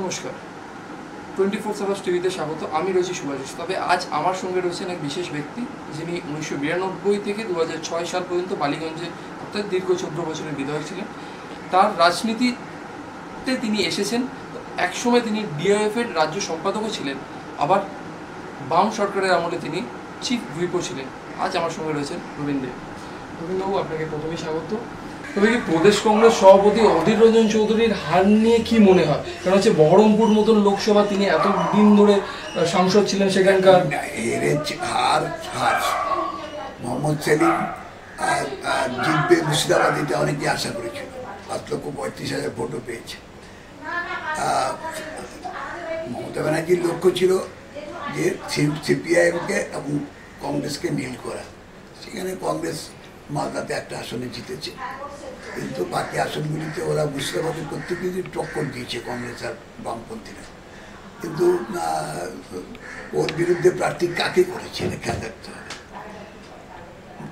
নমস্কার twenty four সাভার্স টিভিতে স্বাগত আমি রয়েছি সুভাষ তবে আজ আমার সঙ্গে রয়েছেন এক বিশেষ ব্যক্তি যিনি উনিশশো বিরানব্বই থেকে দু ছয় সাল পর্যন্ত বালিগঞ্জে অর্থাৎ দীর্ঘ চোদ্দ বছরের বিধায়ক ছিলেন তার রাজনীতিতে তিনি এসেছেন একসময় তিনি ডিআইএফের রাজ্য সম্পাদকও ছিলেন আবার বাম সরকারের আমলে তিনি চিফ হুইপও ছিলেন আজ আমার সঙ্গে রয়েছেন রবীন্দ্র রবীন্দ্রবাবু আপনাকে প্রথমেই স্বাগত তবে কি প্রদেশ কংগ্রেস সভাপতি অধীর রঞ্জন চৌধুরীর হার নিয়ে কি মনে হয় কারণ হচ্ছে বহরমপুর মতন লোকসভা তিনি এত দিন ধরে সাংসদ ছিলেন সেখানকার এর হার হার মোহাম্মদ সেলিম আর জিতবে মুর্শিদাবাদ এটা অনেকে আশা করেছিল পাঁচ লক্ষ পঁয়ত্রিশ হাজার ভোটও পেয়েছে মমতা ব্যানার্জির লক্ষ্য ছিল যে সিপিআইএমকে এবং কংগ্রেসকে মিল করা সেখানে কংগ্রেস মালদাতে একটা আসনে জিতেছে কিন্তু বাকি আসনগুলিতে ওরা মুর্শিদাবাদের প্রত্যেকেই টক্কর দিয়েছে কংগ্রেস আর বামপন্থীরা কিন্তু ওর বিরুদ্ধে প্রার্থী কাকে করেছে খেয়াল রাখতে হবে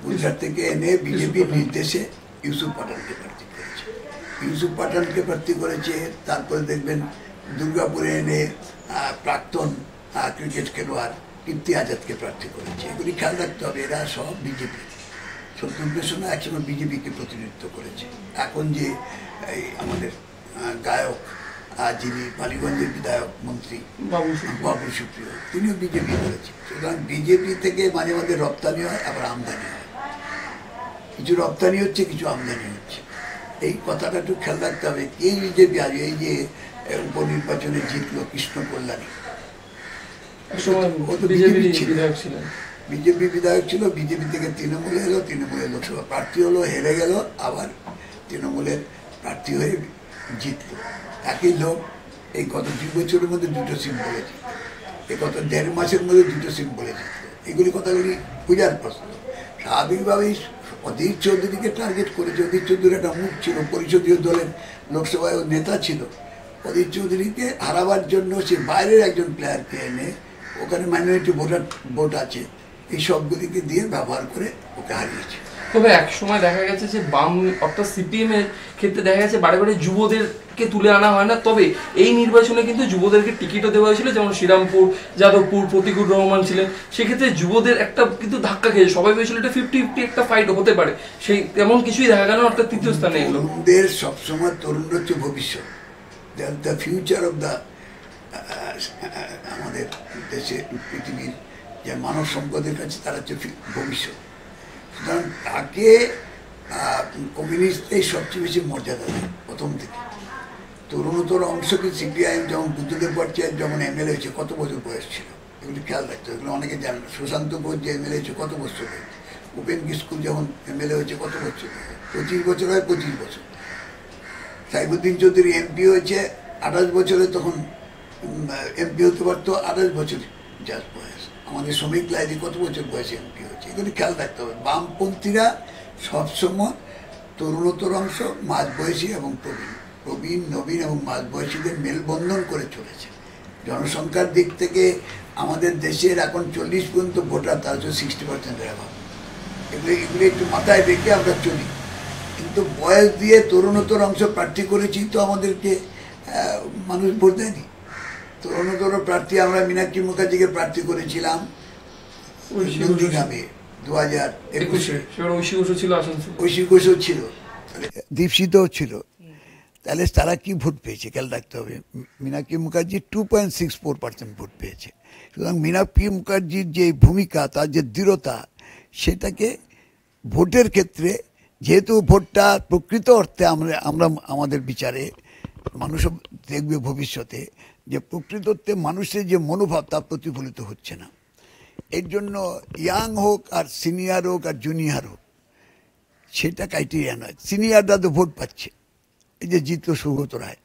গুজরাট থেকে এনে বিজেপির নির্দেশে ইউসুফ পাঠানকে প্রার্থী করেছে ইউসুফ পাঠানকে প্রার্থী করেছে তারপরে দেখবেন দুর্গাপুরে এনে প্রাক্তন ক্রিকেট খেলোয়াড় কীর্তি আজাদকে প্রার্থী করেছে এগুলি খেয়াল রাখতে হবে এরা সব বিজেপি সত্যব্যের সময় একসময় বিজেপিকে প্রতিনিধিত্ব করেছে এখন যে এই আমাদের গায়ক যিনি বালিগঞ্জের বিধায়ক মন্ত্রী বাবু সুপ্রিয় তিনিও বিজেপি করেছে সুতরাং বিজেপি থেকে মাঝে মাঝে রপ্তানি হয় আবার আমদানি হয় কিছু রপ্তানি হচ্ছে কিছু আমদানি হচ্ছে এই কথাটা একটু খেয়াল রাখতে হবে কে বিজেপি আজ এই যে উপনির্বাচনে জিতলো কৃষ্ণ কল্যাণী ও তো বিজেপি ছিলেন বিজেপি বিধায়ক ছিল বিজেপি থেকে তৃণমূলে এলো তৃণমূলে লোকসভা প্রার্থী হলো হেরে গেল আবার তৃণমূলের প্রার্থী হয়ে জিতল একই লোক এই গত দুই বছরের মধ্যে দুটো সিম বলেছে এই গত দেড় মাসের মধ্যে দুটো সিম বলেছে এগুলি কথাগুলি পূজার প্রশ্ন স্বাভাবিকভাবেই অধীর চৌধুরীকে টার্গেট করেছে অধীর চৌধুরী একটা মুখ ছিল পরিষদীয় দলের লোকসভায় ও নেতা ছিল অধীর চৌধুরীকে হারাবার জন্য সে বাইরের একজন প্লেয়ারকে এনে ওখানে মাইনরিটি ভোটার ভোট আছে এই সবগুলিকে দিয়ে ব্যবহার করে ওকে হারিয়েছে তবে এক সময় দেখা গেছে যে বাম অর্থাৎ সিপিএম এর ক্ষেত্রে দেখা গেছে বারে বারে যুবদেরকে তুলে আনা হয় না তবে এই নির্বাচনে কিন্তু যুবদেরকে টিকিটও দেওয়া হয়েছিল যেমন শ্রীরামপুর যাদবপুর প্রতিকুর রহমান ছিলেন সেক্ষেত্রে যুবদের একটা কিন্তু ধাক্কা খেয়েছে সবাই ভেবেছিল এটা ফিফটি ফিফটি একটা ফাইট হতে পারে সেই তেমন কিছুই দেখা গেল অর্থাৎ তৃতীয় স্থানে তরুণদের সবসময় তরুণ হচ্ছে ভবিষ্যৎ দ্য ফিউচার অফ দ্য আমাদের দেশে পৃথিবীর যে মানব সম্পদের কাছে তারা হচ্ছে ভবিষ্যৎ সুতরাং তাকে কমিউনিস্টদের সবচেয়ে বেশি মর্যাদা দেয় প্রথম থেকে তরুণতর অংশকে সিপিআইএম যেমন বুদ্ধদেব পর্যায়ের যেমন এমএলএ হয়েছে কত বছর বয়স ছিল এগুলি খেয়াল রাখতে হবে এগুলো অনেকে জানেন সুশান্ত ঘোষ যে এমএলএ হয়েছে কত বছর হয়েছে উপেন স্কুল যখন এমএলএ হয়েছে কত বছর পঁচিশ বছর হয় পঁচিশ বছর সাইবুদ্দিন চৌধুরী এমপি হয়েছে আঠাশ বছরে তখন এমপি হতে পারতো আঠাশ বছর যার বয়স আমাদের শ্রমিকরা এদিকে কত বছর বয়সে কী হচ্ছে এগুলো খেয়াল রাখতে হবে বামপন্থীরা সবসময় তরুণতর অংশ মাঝবয়সী এবং প্রবীণ প্রবীণ নবীন এবং মাঝবয়সীদের মেলবন্ধন করে চলেছে জনসংখ্যার দিক থেকে আমাদের দেশের এখন চল্লিশ পর্যন্ত ভোটার তার জন্য সিক্সটি পার্সেন্টের অভাব এগুলো এগুলো একটু মাথায় রেখে আমরা চলি কিন্তু বয়স দিয়ে তরুণতর অংশ প্রার্থী করেছি তো আমাদেরকে মানুষ ভোট দেয়নি তো অন্যতম প্রার্থী আমরা মীনাক্ষী মুখার্জিকে প্রার্থী করেছিলাম দু হাজার তাহলে তারা কি ভোট পেয়েছে খেয়াল রাখতে হবে Meenakshi Mukherjee two point six four percent vote পেয়েছে মীনাক্ষী মুখার্জির যে ভূমিকা তার যে দৃঢ়তা সেটাকে ভোটের ক্ষেত্রে যেহেতু ভোটটা প্রকৃত অর্থে আমরা আমরা আমাদের বিচারে মানুষ দেখবে ভবিষ্যতে যে প্রকৃতত্বে মানুষের যে মনোভাব তা প্রতিফলিত হচ্ছে না এর জন্য ইয়াং হোক আর সিনিয়র হোক আর জুনিয়র হোক সেটা ক্রাইটেরিয়া নয় সিনিয়ররা তো ভোট পাচ্ছে এই যে জিত সুগত রায়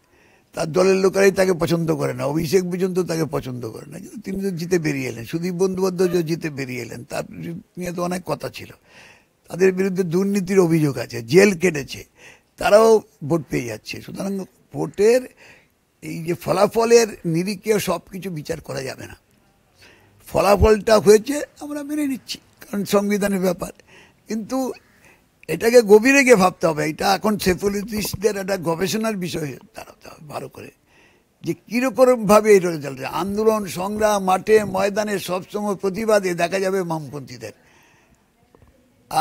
তার দলের লোকেরাই তাকে পছন্দ করে না অভিষেক পর্যন্ত তাকে পছন্দ করে না কিন্তু তিনি তো জিতে বেরিয়ে এলেন সুদীপ বন্দ্যোপাধ্যায় জিতে বেরিয়ে এলেন তার নিয়ে তো অনেক কথা ছিল তাদের বিরুদ্ধে দুর্নীতির অভিযোগ আছে জেল কেটেছে তারাও ভোট পেয়ে যাচ্ছে সুতরাং ভোটের এই যে ফলাফলের নিরিখে সব কিছু বিচার করা যাবে না ফলাফলটা হয়েছে আমরা মেনে নিচ্ছি কারণ সংবিধানের ব্যাপার কিন্তু এটাকে গভীরে গিয়ে ভাবতে হবে এটা এখন সেফোলজিস্টদের একটা গবেষণার বিষয় দাঁড়াতে হবে ভালো করে যে কীরকমভাবে এই চলছে আন্দোলন সংগ্রাম মাঠে ময়দানে সবসময় প্রতিবাদে দেখা যাবে বামপন্থীদের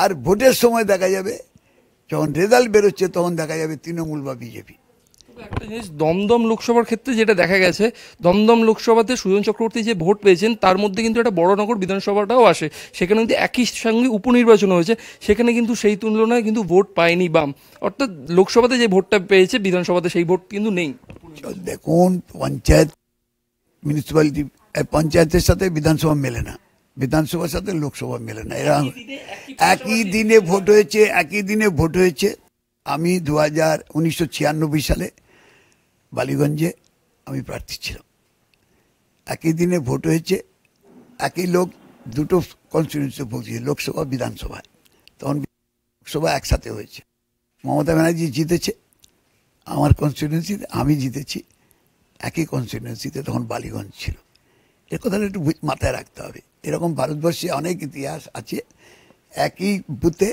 আর ভোটের সময় দেখা যাবে যখন রেজাল্ট বেরোচ্ছে তখন দেখা যাবে তৃণমূল বা বিজেপি একটা জিনিস দমদম লোকসভার ক্ষেত্রে যেটা দেখা গেছে দমদম লোকসভাতে সুজন চক্রবর্তী যে ভোট পেয়েছেন তার মধ্যে কিন্তু একটা বড়নগর বিধানসভাটাও আসে সেখানে কিন্তু একই সঙ্গে উপনির্বাচন হয়েছে সেখানে কিন্তু সেই তুলনায় কিন্তু ভোট পায়নি বাম অর্থাৎ লোকসভাতে যে ভোটটা পেয়েছে বিধানসভাতে সেই ভোট কিন্তু নেই দেখুন পঞ্চায়েত মিউনিসিপ্যালিটি পঞ্চায়েতের সাথে বিধানসভা মেলে না বিধানসভার সাথে লোকসভা মেলে না এরা একই দিনে ভোট হয়েছে একই দিনে ভোট হয়েছে আমি দু হাজার উনিশশো সালে বালিগঞ্জে আমি প্রার্থী ছিলাম একই দিনে ভোট হয়েছে একই লোক দুটো কনস্টিটিউন্সি ভোট দিয়েছে লোকসভা বিধানসভায় তখন লোকসভা একসাথে হয়েছে মমতা ব্যানার্জি জিতেছে আমার কনস্টিটিউন্সিতে আমি জিতেছি একই কনস্টিটিউন্সিতে তখন বালিগঞ্জ ছিল এ কথাটা একটু মাথায় রাখতে হবে এরকম ভারতবর্ষে অনেক ইতিহাস আছে একই বুথে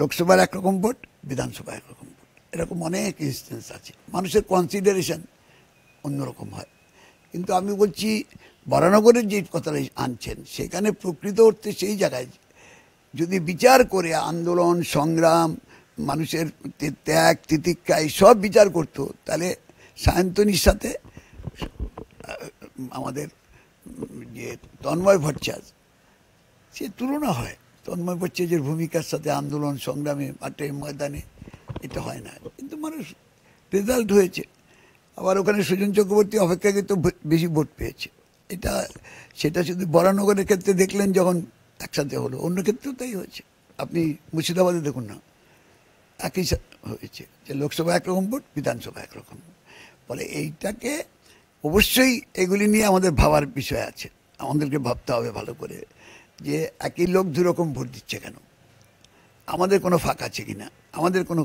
লোকসভার একরকম ভোট বিধানসভা একরকম এরকম অনেক ইনস্টেন্স আছে মানুষের কনসিডারেশন অন্যরকম হয় কিন্তু আমি বলছি বরানগরের যে কথাটা আনছেন সেখানে প্রকৃত অর্থে সেই জায়গায় যদি বিচার করে আন্দোলন সংগ্রাম মানুষের ত্যাগ তিতিক্ষা সব বিচার করতো তাহলে সায়ন্তনীর সাথে আমাদের যে তন্ময় ভট্টাচার্য সে তুলনা হয় তন্ময় ভট্টাচার্যের ভূমিকার সাথে আন্দোলন সংগ্রামে মাঠে ময়দানে এটা হয় না কিন্তু মানুষ রেজাল্ট হয়েছে আবার ওখানে সুজন চক্রবর্তী অপেক্ষাকৃত বেশি ভোট পেয়েছে এটা সেটা শুধু বরানগরের ক্ষেত্রে দেখলেন যখন একসাথে হলো অন্য ক্ষেত্রেও তাই হয়েছে আপনি মুর্শিদাবাদে দেখুন না একই হয়েছে যে লোকসভা একরকম ভোট বিধানসভা একরকম ফলে এইটাকে অবশ্যই এগুলি নিয়ে আমাদের ভাবার বিষয় আছে আমাদেরকে ভাবতে হবে ভালো করে যে একই লোক দুরকম ভোট দিচ্ছে কেন আমাদের কোনো ফাঁক আছে কি না আমাদের কোনো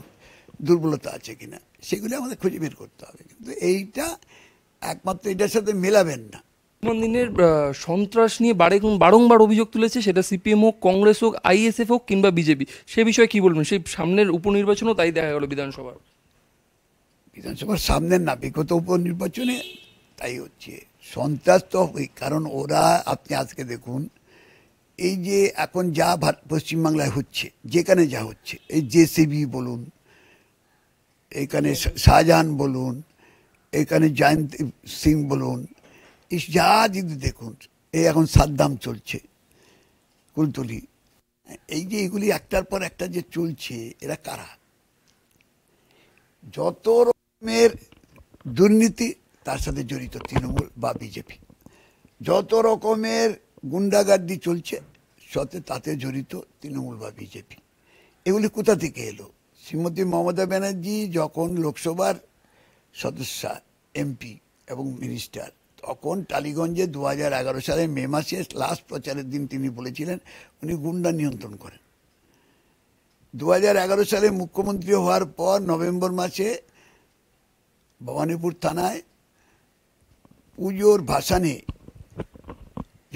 দুর্বলতা আছে কি না সেগুলি আমাদের খুঁজে বের করতে হবে কিন্তু এইটা একমাত্র এটার সাথে মেলাবেন না দিনের সন্ত্রাস নিয়ে বারে বারংবার অভিযোগ তুলেছে সেটা সিপিএম হোক কংগ্রেস হোক আইএসএফ হোক কিংবা বিজেপি সে বিষয়ে কি বলবেন সেই সামনের উপনির্বাচনও তাই দেখা গেল বিধানসভার বিধানসভার সামনের না বিগত উপনির্বাচনে তাই হচ্ছে সন্ত্রাস তো কারণ ওরা আপনি আজকে দেখুন এই যে এখন যা পশ্চিমবাংলায় হচ্ছে যেখানে যা হচ্ছে এই জেসিবি বলুন এখানে শাহজাহান বলুন এখানে জয়ন্ত সিং বলুন যা যদি দেখুন এই এখন সাদ্দাম চলছে কুলতলি এই যে এগুলি একটার পর একটা যে চলছে এরা কারা যত রকমের দুর্নীতি তার সাথে জড়িত তৃণমূল বা বিজেপি যত রকমের গুন্ডাগার্দি চলছে সতে তাতে জড়িত তৃণমূল বা বিজেপি এগুলি কোথা থেকে এলো শ্রীমতী মমতা ব্যানার্জি যখন লোকসভার সদস্যা এমপি এবং মিনিস্টার তখন টালিগঞ্জে দু হাজার সালে মে মাসে লাস্ট প্রচারের দিন তিনি বলেছিলেন উনি গুন্ডা নিয়ন্ত্রণ করেন দু সালে মুখ্যমন্ত্রী হওয়ার পর নভেম্বর মাসে ভবানীপুর থানায় পুজোর ভাসানে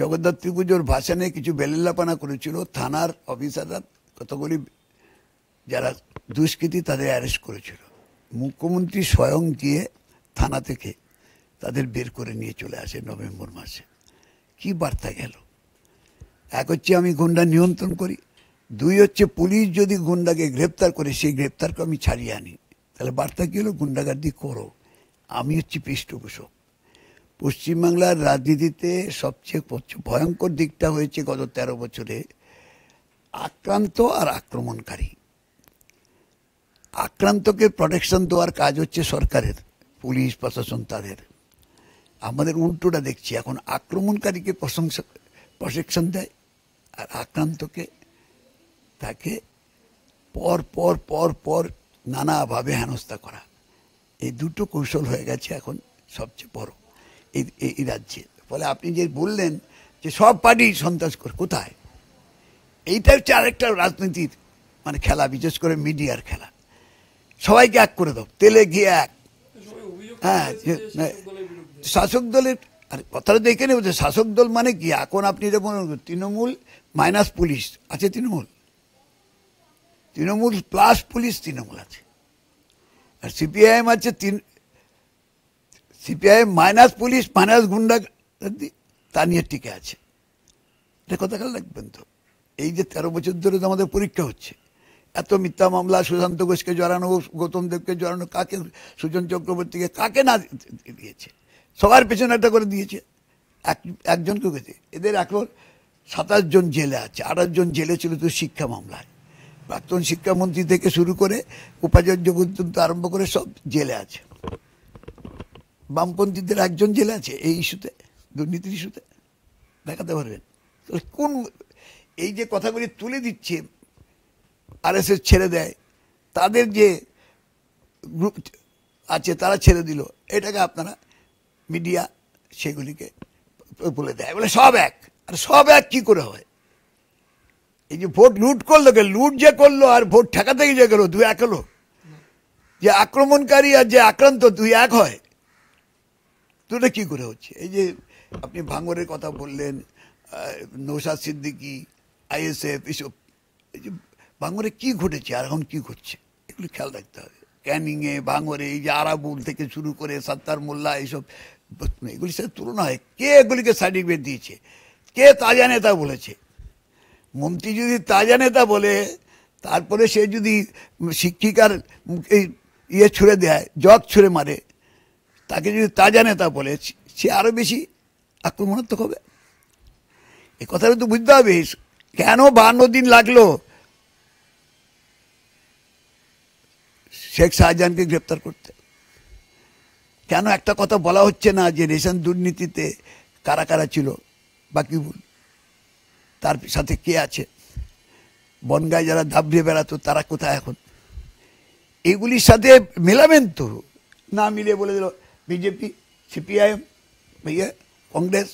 জগদ্ধাত্রী পুজোর ভাষণে কিছু বেলেল্লাপানা করেছিল থানার অফিসাররা কতগুলি যারা দুষ্কৃতী তাদের অ্যারেস্ট করেছিল মুখ্যমন্ত্রী স্বয়ং গিয়ে থানা থেকে তাদের বের করে নিয়ে চলে আসে নভেম্বর মাসে কি বার্তা গেল এক হচ্ছে আমি গুন্ডা নিয়ন্ত্রণ করি দুই হচ্ছে পুলিশ যদি গুন্ডাকে গ্রেপ্তার করে সেই গ্রেপ্তারকে আমি ছাড়িয়ে আনি তাহলে বার্তা কী হলো গুন্ডাগার্দি করো আমি হচ্ছি পৃষ্ঠপোষক পশ্চিমবাংলার রাজনীতিতে সবচেয়ে ভয়ঙ্কর দিকটা হয়েছে গত ১৩ বছরে আক্রান্ত আর আক্রমণকারী আক্রান্তকে প্রোটেকশন দেওয়ার কাজ হচ্ছে সরকারের পুলিশ প্রশাসন তাদের আমাদের উল্টোটা দেখছি এখন আক্রমণকারীকে প্রশংসা প্রশিক্ষণ দেয় আর আক্রান্তকে তাকে পর পর পর পর নানাভাবে হেনস্থা করা এই দুটো কৌশল হয়ে গেছে এখন সবচেয়ে বড় এই রাজ্যে ফলে আপনি যে বললেন যে সব পার্টি সন্ত্রাস করে কোথায় এইটা হচ্ছে আরেকটা রাজনীতির মানে খেলা বিশেষ করে মিডিয়ার খেলা সবাইকে এক করে দাও তেলে গিয়ে এক হ্যাঁ শাসক দলের আর কথাটা দেখে নেব যে শাসক দল মানে কি এখন আপনি বলুন তৃণমূল মাইনাস পুলিশ আছে তৃণমূল তৃণমূল প্লাস পুলিশ তৃণমূল আছে আর সিপিআইএম আছে তিন সিপিআই মাইনাস পুলিশ মাইনাস গুন্ডা তা নিয়ে টিকে আছে এটা কথা খেলা লাগবেন তো এই যে তেরো বছর ধরে তো আমাদের পরীক্ষা হচ্ছে এত মিথ্যা মামলা সুশান্ত ঘোষকে জড়ানো গৌতম দেবকে জড়ানো কাকে সুজন চক্রবর্তীকে কাকে না দিয়েছে সবার পেছনে একটা করে দিয়েছে এক একজনকে গেছে এদের এখন সাতাশ জন জেলে আছে আঠাশ জন জেলে ছিল তো শিক্ষা মামলায় প্রাক্তন শিক্ষামন্ত্রী থেকে শুরু করে উপাচার্য পর্যন্ত আরম্ভ করে সব জেলে আছে বামপন্থীদের একজন জেলে আছে এই ইস্যুতে দুর্নীতির ইস্যুতে দেখাতে পারবেন কোন এই যে কথাগুলি তুলে দিচ্ছে আরএসএস ছেড়ে দেয় তাদের যে গ্রুপ আছে তারা ছেড়ে দিল এটাকে আপনারা মিডিয়া সেগুলিকে বলে দেয় বলে সব এক আর সব এক কী করে হয় এই যে ভোট লুট করলো কে লুট যে করলো আর ভোট ঠেকাতে গিয়ে গেলো দুই এক হলো যে আক্রমণকারী আর যে আক্রান্ত দুই এক হয় তোটা কী করে হচ্ছে এই যে আপনি ভাঙরের কথা বললেন নৌসাদ সিদ্দিকি আইএসএফ এইসব এই যে ভাঙরে কী ঘটেছে আর এখন কী ঘটছে এগুলো খেয়াল রাখতে হবে ক্যানিংয়ে ভাঙরে এই যে আরাবুল থেকে শুরু করে সত্তার মোল্লা এইসব এগুলির সাথে তুলনা হয় কে এগুলিকে সার্টিফিকেট দিয়েছে কে তাজা নেতা বলেছে মন্ত্রী যদি তাজা নেতা বলে তারপরে সে যদি শিক্ষিকার এই ইয়ে ছুঁড়ে দেয় জগ ছুঁড়ে মারে তাকে যদি তাজা নেতা বলে সে আরও বেশি আক্রমণাত্মক হবে এ কথাটা তো বুঝতে হবে কেন বান্ন দিন লাগলো শেখ শাহজাহানকে গ্রেপ্তার করতে কেন একটা কথা বলা হচ্ছে না যে রেশন দুর্নীতিতে কারা কারা ছিল বল তার সাথে কে আছে বনগায় যারা ধাবড়ে বেড়াতো তারা কোথায় এখন এগুলির সাথে মেলাবেন তো না মিলে বলে দিল বিজেপি পি সিপিআইএম ইয়ে কংগ্রেস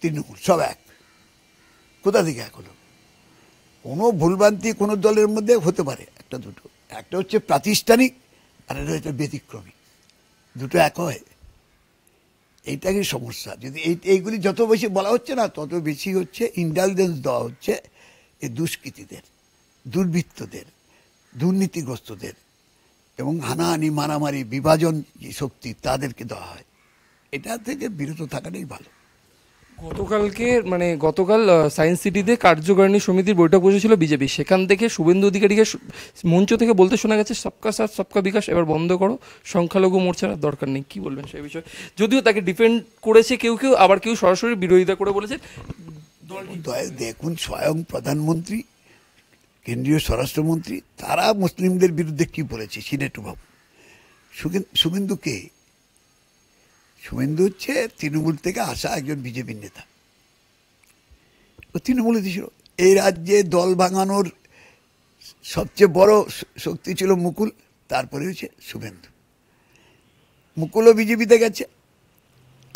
তৃণমূল সব এক কোথা থেকে এক হলো কোনো ভুলভ্রান্তি কোনো দলের মধ্যে হতে পারে একটা দুটো একটা হচ্ছে প্রাতিষ্ঠানিক আর এটা হচ্ছে ব্যতিক্রমী দুটো এক হয় এইটাকে সমস্যা যদি এই এইগুলি যত বেশি বলা হচ্ছে না তত বেশি হচ্ছে ইন্টালিজেন্স দেওয়া হচ্ছে এই দুষ্কৃতীদের দুর্বৃত্তদের দুর্নীতিগ্রস্তদের এবং হানাহানি মারামারি বিভাজন যে শক্তি তাদেরকে দেওয়া হয় এটা থেকে বিরত থাকাটাই ভালো গতকালকে মানে গতকাল সায়েন্স সিটিতে কার্যকারিণী সমিতির বৈঠক বসেছিল বিজেপি সেখান থেকে শুভেন্দু অধিকারীকে মঞ্চ থেকে বলতে শোনা গেছে সবকা সাথ সবকা বিকাশ এবার বন্ধ করো সংখ্যালঘু মোর্চার দরকার নেই কি বলবেন সেই বিষয়ে যদিও তাকে ডিপেন্ড করেছে কেউ কেউ আবার কেউ সরাসরি বিরোধিতা করে বলেছে দেখুন স্বয়ং প্রধানমন্ত্রী কেন্দ্রীয় স্বরাষ্ট্রমন্ত্রী তারা মুসলিমদের বিরুদ্ধে কি বলেছে সিনেটুভাব শুভেন্দু কে শুভেন্দু হচ্ছে তৃণমূল থেকে আসা একজন বিজেপির নেতা ও তৃণমূলে ছিল এই রাজ্যে দল ভাঙানোর সবচেয়ে বড় শক্তি ছিল মুকুল তারপরে হচ্ছে শুভেন্দু মুকুলও বিজেপিতে গেছে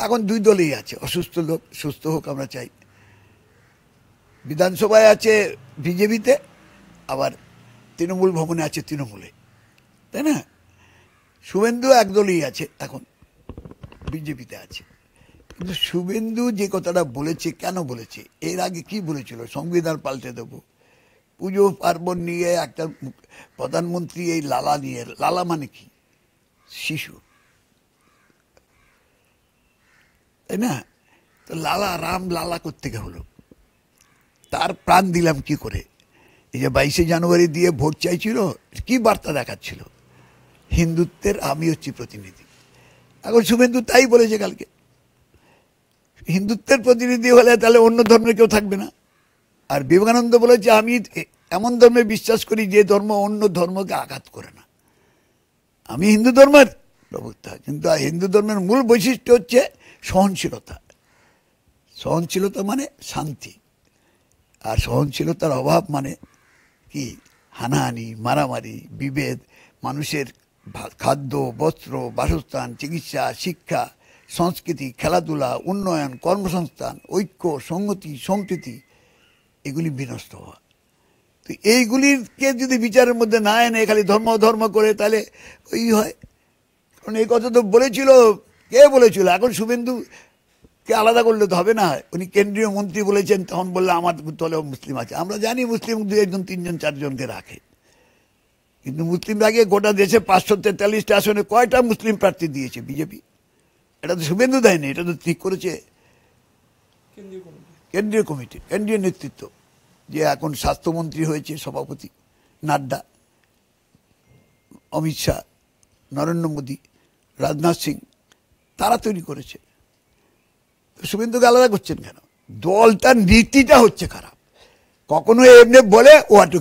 এখন দুই দলেই আছে অসুস্থ লোক সুস্থ হোক আমরা চাই বিধানসভায় আছে বিজেপিতে আবার তৃণমূল ভবনে আছে তৃণমূলে তাই না শুভেন্দু একদলই আছে এখন বিজেপিতে আছে কিন্তু শুভেন্দু যে কথাটা বলেছে কেন বলেছে এর আগে কি বলেছিল সংবিধান পাল্টে দেব পুজো পার্বণ নিয়ে একটা প্রধানমন্ত্রী এই লালা নিয়ে লালা মানে কি শিশু তাই না তো লালা রাম লালা করতে হলো তার প্রাণ দিলাম কি করে এই যে বাইশে জানুয়ারি দিয়ে ভোট চাইছিল কি বার্তা দেখাচ্ছিল হিন্দুত্বের আমি হচ্ছি প্রতিনিধি এখন শুভেন্দু তাই বলেছে কালকে হিন্দুত্বের প্রতিনিধি হলে তাহলে অন্য ধর্মের কেউ থাকবে না আর বিবেকানন্দ বলেছে আমি এমন ধর্মে বিশ্বাস করি যে ধর্ম অন্য ধর্মকে আঘাত করে না আমি হিন্দু ধর্মের প্রবক্তা কিন্তু হিন্দু ধর্মের মূল বৈশিষ্ট্য হচ্ছে সহনশীলতা সহনশীলতা মানে শান্তি আর সহনশীলতার অভাব মানে কি হানাহানি মারামারি বিভেদ মানুষের খাদ্য বস্ত্র বাসস্থান চিকিৎসা শিক্ষা সংস্কৃতি খেলাধুলা উন্নয়ন কর্মসংস্থান ঐক্য সংহতি সম্প্রীতি এগুলি বিনষ্ট হওয়া তো এইগুলিকে যদি বিচারের মধ্যে না এনে খালি ধর্ম ধর্ম করে তাহলে ওই হয় কারণ এই কথা তো বলেছিল কে বলেছিল এখন শুভেন্দু কে আলাদা করলে তো হবে না উনি কেন্দ্রীয় মন্ত্রী বলেছেন তখন বললে আমার দলেও মুসলিম আছে আমরা জানি মুসলিম দু একজন তিনজন চারজনকে রাখে কিন্তু মুসলিম রাগে গোটা দেশে পাঁচশো তেতাল্লিশটা আসনে কয়টা মুসলিম প্রার্থী দিয়েছে বিজেপি এটা তো শুভেন্দু দেয়নি এটা তো ঠিক করেছে কেন্দ্রীয় কমিটি কেন্দ্রীয় নেতৃত্ব যে এখন স্বাস্থ্যমন্ত্রী হয়েছে সভাপতি নাড্ডা অমিত শাহ নরেন্দ্র মোদী রাজনাথ সিং তারা তৈরি করেছে শুভেন্দুকে আলাদা করছেন কেন দলটার নীতিটা হচ্ছে খারাপ কখনো এমনি বলে ওয়াটু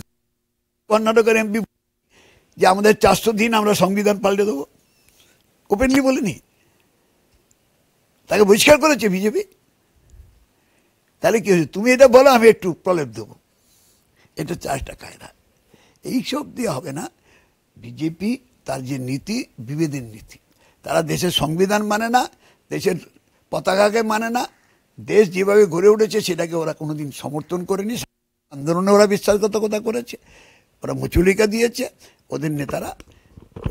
কর্ণাটকের এমপি যে আমাদের চারশো দিন আমরা সংবিধান পাল্টে দেবো ওপেনলি বলিনি তাকে বহিষ্কার করেছে বিজেপি তাহলে কি হয়েছে তুমি এটা বলো আমি একটু প্রলেপ দেবো এটা চাষটা কায়দা এইসব দিয়ে হবে না বিজেপি তার যে নীতি বিভেদের নীতি তারা দেশের সংবিধান মানে না দেশের পতাকাকে মানে না দেশ যেভাবে গড়ে উঠেছে সেটাকে ওরা কোনোদিন সমর্থন করেনি আন্দোলনে ওরা বিশ্বাসঘাতকতা করেছে ওরা মুচুলিকা দিয়েছে ওদের নেতারা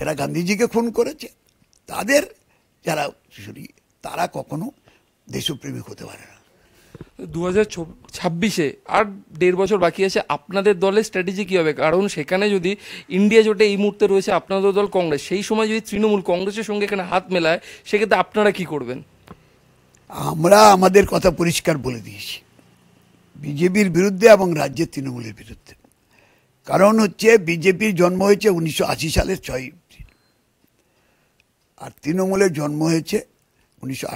এরা গান্ধীজিকে খুন করেছে তাদের যারা কিশোরী তারা কখনো দেশপ্রেমিক হতে পারে না দু হাজার ছাব্বিশে আর দেড় বছর বাকি আছে আপনাদের দলের স্ট্র্যাটেজি কী হবে কারণ সেখানে যদি ইন্ডিয়া জোটে এই মুহূর্তে রয়েছে আপনাদের দল কংগ্রেস সেই সময় যদি তৃণমূল কংগ্রেসের সঙ্গে এখানে হাত মেলায় সেক্ষেত্রে আপনারা কি করবেন আমরা আমাদের কথা পরিষ্কার বলে দিয়েছি বিজেপির বিরুদ্ধে এবং রাজ্যের তৃণমূলের বিরুদ্ধে কারণ হচ্ছে বিজেপির জন্ম হয়েছে উনিশশো সালের ছয় এপ্রিল আর তৃণমূলের জন্ম হয়েছে উনিশশো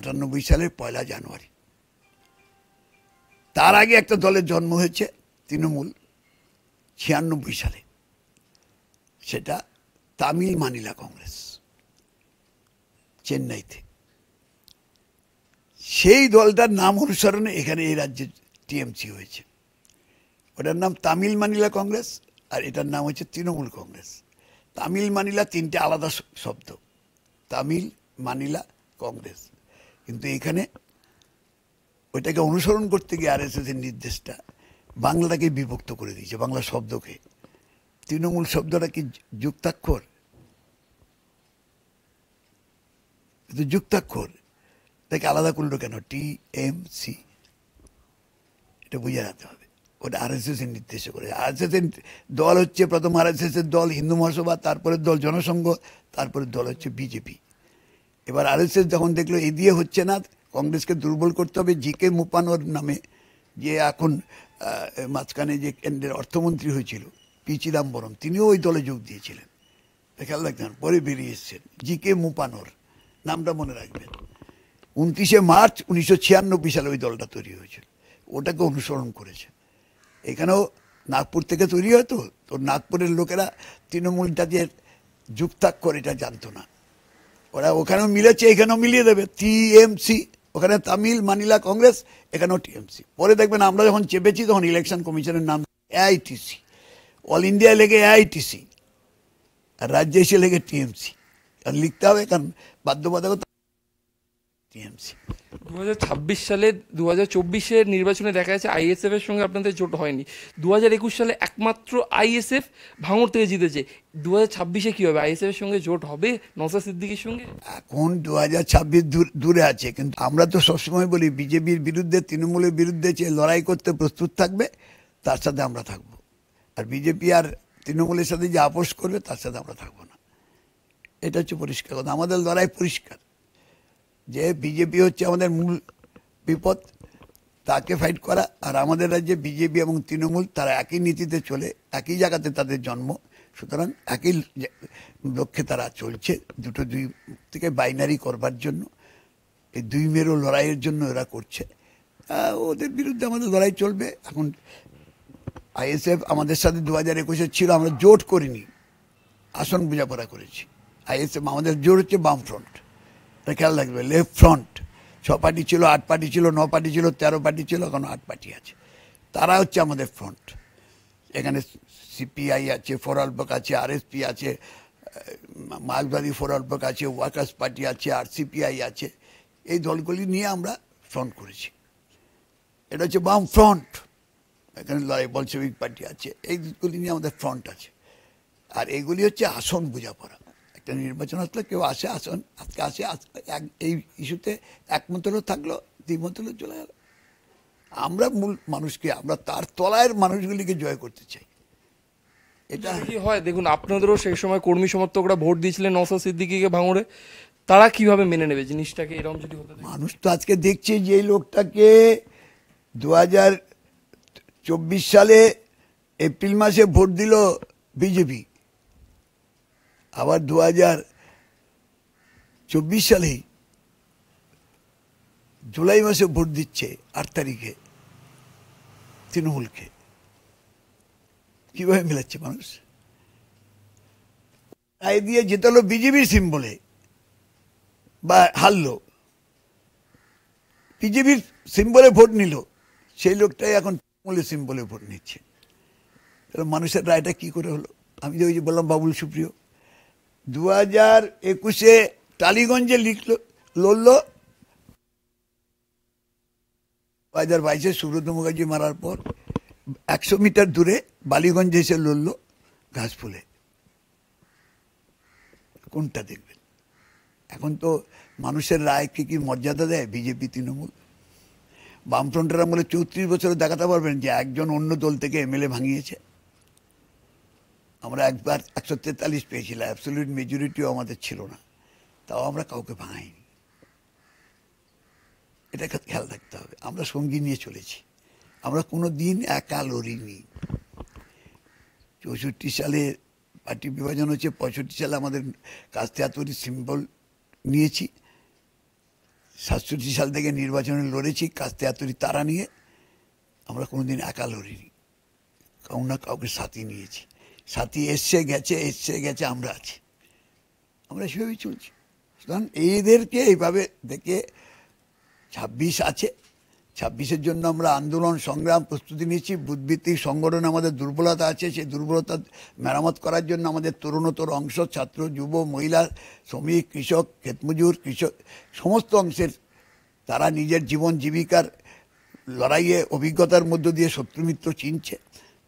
সালের পয়লা জানুয়ারি তার আগে একটা দলের জন্ম হয়েছে তৃণমূল ছিয়ানব্বই সালে সেটা তামিল মানিলা কংগ্রেস চেন্নাইতে সেই দলটার নাম অনুসরণে এখানে এই রাজ্যে টিএমসি হয়েছে ওটার নাম তামিল মানিলা কংগ্রেস আর এটার নাম হচ্ছে তৃণমূল কংগ্রেস তামিল মানিলা তিনটে আলাদা শব্দ তামিল মানিলা কংগ্রেস কিন্তু এখানে ওইটাকে অনুসরণ করতে গিয়ে আর এর নির্দেশটা বাংলাটাকেই বিভক্ত করে দিয়েছে বাংলা শব্দকে তৃণমূল শব্দটা কি যুক্তাক্ষর যুক্তাক্ষর এটাকে আলাদা করলো কেন টিএমসি এটা বুঝে রাখতে হবে ওটা আরএসএস এর নির্দেশে করে আরএসএস এর দল হচ্ছে প্রথম আরএসএস এর দল হিন্দু মহাসভা তারপরে দল জনসংঘ তারপরে দল হচ্ছে বিজেপি এবার আরএসএস যখন দেখলো এ দিয়ে হচ্ছে না কংগ্রেসকে দুর্বল করতে হবে জি কে মুপানোর নামে যে এখন মাঝখানে যে কেন্দ্রের অর্থমন্ত্রী হয়েছিল পি চিদাম্বরম তিনিও ওই দলে যোগ দিয়েছিলেন খেয়াল রাখবেন পরে বেরিয়ে এসছেন জি কে মুপানোর নামটা মনে রাখবেন উনত্রিশে মার্চ উনিশশো সালে ওই দলটা তৈরি হয়েছিল ওটাকে অনুসরণ করেছে এখানেও নাগপুর থেকে তৈরি হয় তো তো নাগপুরের লোকেরা তৃণমূলটা যে যুক্তাক করে এটা জানতো না ওরা ওখানেও মিলেছে এখানেও মিলিয়ে দেবে টিএমসি ওখানে তামিল মানিলা কংগ্রেস এখানেও টিএমসি পরে দেখবেন আমরা যখন চেপেছি তখন ইলেকশন কমিশনের নাম এআইটিসি অল ইন্ডিয়া লেগে এআইটিসি আর রাজ্যে এসে লেগে টিএমসি কারণ লিখতে হবে কারণ বাধ্যবাধকতা এমসি দু হাজার ছাব্বিশ সালে দু হাজার চব্বিশের নির্বাচনে দেখা যাচ্ছে আইএসএফ এর সঙ্গে আপনাদের জোট হয়নি দু হাজার একুশ সালে একমাত্র আইএসএফ ভাঙড় থেকে জিতেছে দু হাজার ছাব্বিশে কী হবে আইএসএফ এর সঙ্গে জোট হবে নসা সিদ্দিকির সঙ্গে এখন দু হাজার ছাব্বিশ দূরে আছে কিন্তু আমরা তো সবসময় বলি বিজেপির বিরুদ্ধে তৃণমূলের বিরুদ্ধে যে লড়াই করতে প্রস্তুত থাকবে তার সাথে আমরা থাকব আর বিজেপি আর তৃণমূলের সাথে যে আপোষ করবে তার সাথে আমরা থাকবো না এটা হচ্ছে পরিষ্কার কথা আমাদের লড়াই পরিষ্কার যে বিজেপি হচ্ছে আমাদের মূল বিপদ তাকে ফাইট করা আর আমাদের রাজ্যে বিজেপি এবং তৃণমূল তারা একই নীতিতে চলে একই জায়গাতে তাদের জন্ম সুতরাং একই লক্ষ্যে তারা চলছে দুটো দুই থেকে বাইনারি করবার জন্য এই দুই মেরো লড়াইয়ের জন্য এরা করছে ওদের বিরুদ্ধে আমাদের লড়াই চলবে এখন আইএসএফ আমাদের সাথে দু হাজার একুশে ছিল আমরা জোট করিনি আসন বোঝাপড়া করেছি আইএসএফ আমাদের জোট হচ্ছে বামফ্রন্ট তা খেয়াল রাখবে লেফট ফ্রন্ট ছ পার্টি ছিল আট পার্টি ছিল ন পার্টি ছিল তেরো পার্টি ছিল এখন আট পার্টি আছে তারা হচ্ছে আমাদের ফ্রন্ট এখানে সিপিআই আছে ফোরালবক আছে আরএসপি আছে মার্কসবাদী ফোরালবক আছে ওয়ার্কার্স পার্টি আছে আর সিপিআই আছে এই দলগুলি নিয়ে আমরা ফ্রন্ট করেছি এটা হচ্ছে বাম ফ্রন্ট এখানে লড়াই বলসেবিক পার্টি আছে এইগুলি নিয়ে আমাদের ফ্রন্ট আছে আর এগুলি হচ্ছে আসন বোঝাপড়া একটা নির্বাচন আসলে কেউ আসে আসন আজকে আসে এক এই ইস্যুতে একমতলও থাকলো দ্বিমতলও চলে গেল আমরা মূল মানুষকে আমরা তার তলায়ের মানুষগুলিকে জয় করতে চাই এটা কি হয় দেখুন আপনাদেরও সেই সময় কর্মী সমর্থকরা ভোট দিয়েছিলেন নসা সিদ্দিকিকে ভাঙড়ে তারা কিভাবে মেনে নেবে জিনিসটাকে এরকম যদি মানুষ তো আজকে দেখছে যে এই লোকটাকে দু চব্বিশ সালে এপ্রিল মাসে ভোট দিল বিজেপি আবার দু হাজার চব্বিশ সালেই জুলাই মাসে ভোট দিচ্ছে আট তারিখে তৃণমূলকে কীভাবে মেলাচ্ছে মানুষ রায় দিয়ে জেতালো বিজেপির সিম্বলে বা হারলো বিজেপির সিম্বলে ভোট নিল সেই লোকটাই এখন তৃণমূলের সিম্বলে ভোট নিচ্ছে মানুষের রায়টা কি করে হলো আমি যে ওই যে বললাম বাবুল সুপ্রিয় দু হাজার একুশে টালিগঞ্জে লিখল লড়ল দু হাজার বাইশে সুব্রত মুখার্জি মারার পর একশো মিটার দূরে বালিগঞ্জে এসে লড়ল ঘাসফুলে কোনটা দেখবেন এখন তো মানুষের রায় কী কী মর্যাদা দেয় বিজেপি তৃণমূল বামফ্রন্টের আমলে চৌত্রিশ বছরে দেখাতে পারবেন যে একজন অন্য দল থেকে এমএলএ ভাঙিয়েছে আমরা একবার একশো তেতাল্লিশ পেয়েছিলাম অ্যাবসলিউট মেজরিটিও আমাদের ছিল না তাও আমরা কাউকে ভাঙাইনি এটা খেয়াল রাখতে হবে আমরা সঙ্গী নিয়ে চলেছি আমরা কোনো দিন একা লড়িনি চৌষট্টি সালে পার্টি বিভাজন হচ্ছে পঁয়ষট্টি সালে আমাদের কাস্তে হাতুরি সিম্বল নিয়েছি সাতষট্টি সাল থেকে নির্বাচনে লড়েছি কাস্তে হাতুরি তারা নিয়ে আমরা কোনোদিন একা লড়িনি কাউ না কাউকে সাথী নিয়েছি সাথী এসছে গেছে এসছে গেছে আমরা আছি আমরা সেভাবেই চলছি সুতরাং এদেরকে এইভাবে দেখে ছাব্বিশ আছে ছাব্বিশের জন্য আমরা আন্দোলন সংগ্রাম প্রস্তুতি নিচ্ছি বুদ্ধভিত্তিক সংগঠন আমাদের দুর্বলতা আছে সেই দুর্বলতা মেরামত করার জন্য আমাদের তরুণতর অংশ ছাত্র যুব মহিলা শ্রমিক কৃষক ক্ষেতমজুর কৃষক সমস্ত অংশের তারা নিজের জীবন জীবিকার লড়াইয়ে অভিজ্ঞতার মধ্য দিয়ে শত্রু চিনছে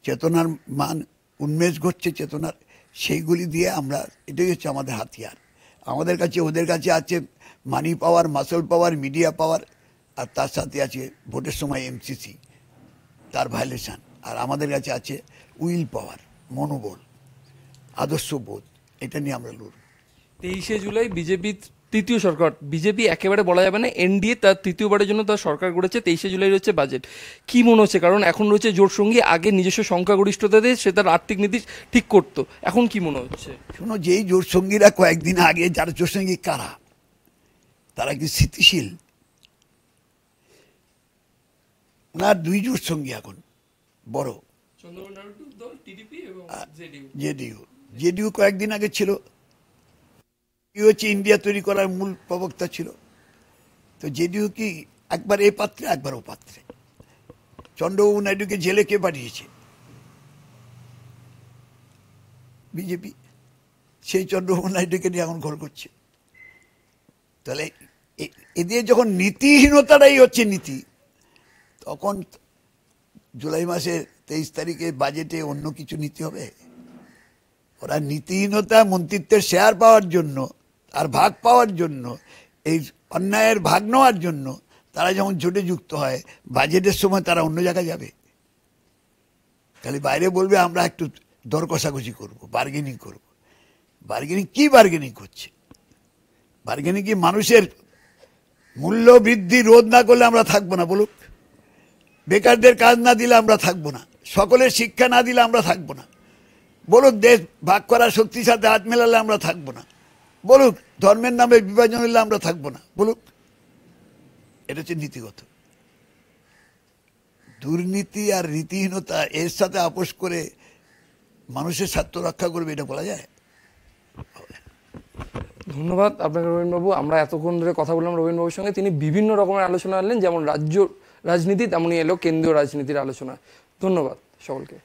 চেতনার মান উন্মেষ ঘটছে চেতনার সেইগুলি দিয়ে আমরা এটাই হচ্ছে আমাদের হাতিয়ার আমাদের কাছে ওদের কাছে আছে মানি পাওয়ার মাসল পাওয়ার মিডিয়া পাওয়ার আর তার সাথে আছে ভোটের সময় এমসিসি তার ভায়োলেশান আর আমাদের কাছে আছে উইল পাওয়ার মনোবল আদর্শ বোধ এটা নিয়ে আমরা লড়ব তেইশে জুলাই বিজেপির তৃতীয় সরকার বিজেপি একেবারে বলা যাবে না এনডিএ তার তৃতীয়বারের জন্য তার সরকার গড়েছে তেইশে জুলাই রয়েছে বাজেট কি মনে হচ্ছে কারণ এখন রয়েছে জোটসঙ্গী সঙ্গী আগে নিজস্ব সংখ্যাগরিষ্ঠতা দিয়ে সে তার আর্থিক নীতি ঠিক করত এখন কি মনে হচ্ছে শোনো যেই জোটসঙ্গীরা সঙ্গীরা কয়েকদিন আগে যারা জোটসঙ্গী সঙ্গী কারা তারা কি স্থিতিশীল না দুই জোটসঙ্গী সঙ্গী এখন বড় জেডিউ জেডিউ কয়েকদিন আগে ছিল হচ্ছে ইন্ডিয়া তৈরি করার মূল প্রবক্তা ছিল তো জেডিউ কি একবার এ পাত্রে একবার ও পাত্রে চন্দ্রবাবু নাইডুকে জেলে কে পাঠিয়েছে বিজেপি সেই চন্দ্রবাবু নাইডুকে নিয়ে এখন ঘর করছে তাহলে এদের যখন নীতিহীনতাটাই হচ্ছে নীতি তখন জুলাই মাসের তেইশ তারিখে বাজেটে অন্য কিছু নিতে হবে ওরা নীতিহীনতা মন্ত্রিত্বের শেয়ার পাওয়ার জন্য তার ভাগ পাওয়ার জন্য এই অন্যায়ের ভাগ নেওয়ার জন্য তারা যখন জোটে যুক্ত হয় বাজেটের সময় তারা অন্য জায়গায় যাবে খালি বাইরে বলবে আমরা একটু দর কষাকষি করবো বার্গেনিং করব বার্গেনিং কি বার্গেনিং করছে বার্গেনিং কি মানুষের মূল্য বৃদ্ধি রোধ না করলে আমরা থাকবো না বলুক বেকারদের কাজ না দিলে আমরা থাকবো না সকলের শিক্ষা না দিলে আমরা থাকবো না বলুক দেশ ভাগ করার শক্তির সাথে হাত মেলালে আমরা থাকবো না বলুক ধর্মের নামে বিভাজন হলে আমরা থাকবো না বলুক এটা হচ্ছে নীতিগত দুর্নীতি আর রীতিহীনতা এর সাথে আপোষ করে মানুষের স্বার্থ রক্ষা করবে এটা বলা যায় ধন্যবাদ আপনাকে রবীন্দ্রবাবু আমরা এতক্ষণ ধরে কথা বললাম রবীন্দ্রবাবুর সঙ্গে তিনি বিভিন্ন রকমের আলোচনা আনলেন যেমন রাজ্য রাজনীতি তেমনই এলো কেন্দ্রীয় রাজনীতির আলোচনা ধন্যবাদ সকলকে